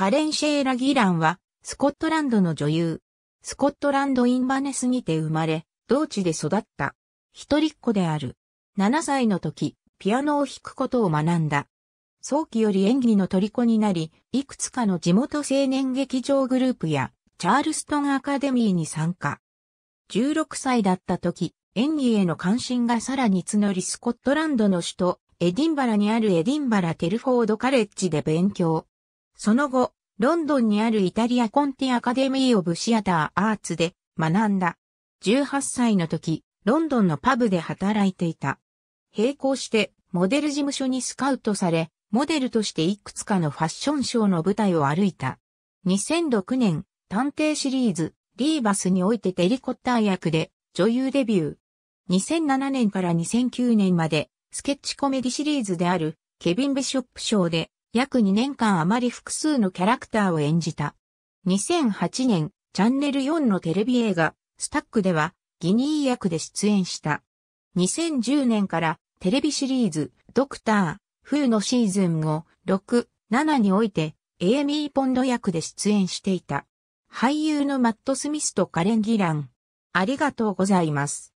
カレン・シェーラ・ギランは、スコットランドの女優。スコットランド・インバネスにて生まれ、同地で育った。一人っ子である。7歳の時、ピアノを弾くことを学んだ。早期より演技の虜になり、いくつかの地元青年劇場グループや、チャールストン・アカデミーに参加。16歳だった時、演技への関心がさらに募りスコットランドの首都、エディンバラにあるエディンバラ・テルフォード・カレッジで勉強。その後、ロンドンにあるイタリアコンティアカデミー・オブ・シアター・アーツで学んだ。18歳の時、ロンドンのパブで働いていた。並行して、モデル事務所にスカウトされ、モデルとしていくつかのファッションショーの舞台を歩いた。2006年、探偵シリーズ、リーバスにおいてテリコッター役で女優デビュー。2007年から2009年まで、スケッチコメディシリーズである、ケビン・ベショップ賞で約2年間あまり複数のキャラクターを演じた。2008年、チャンネル4のテレビ映画、スタックでは、ギニー役で出演した。2010年からテレビシリーズ、ドクター、冬のシーズン5、6、7において、エーミー・ポンド役で出演していた。俳優のマット・スミスとカレン・ギラン。ありがとうございます。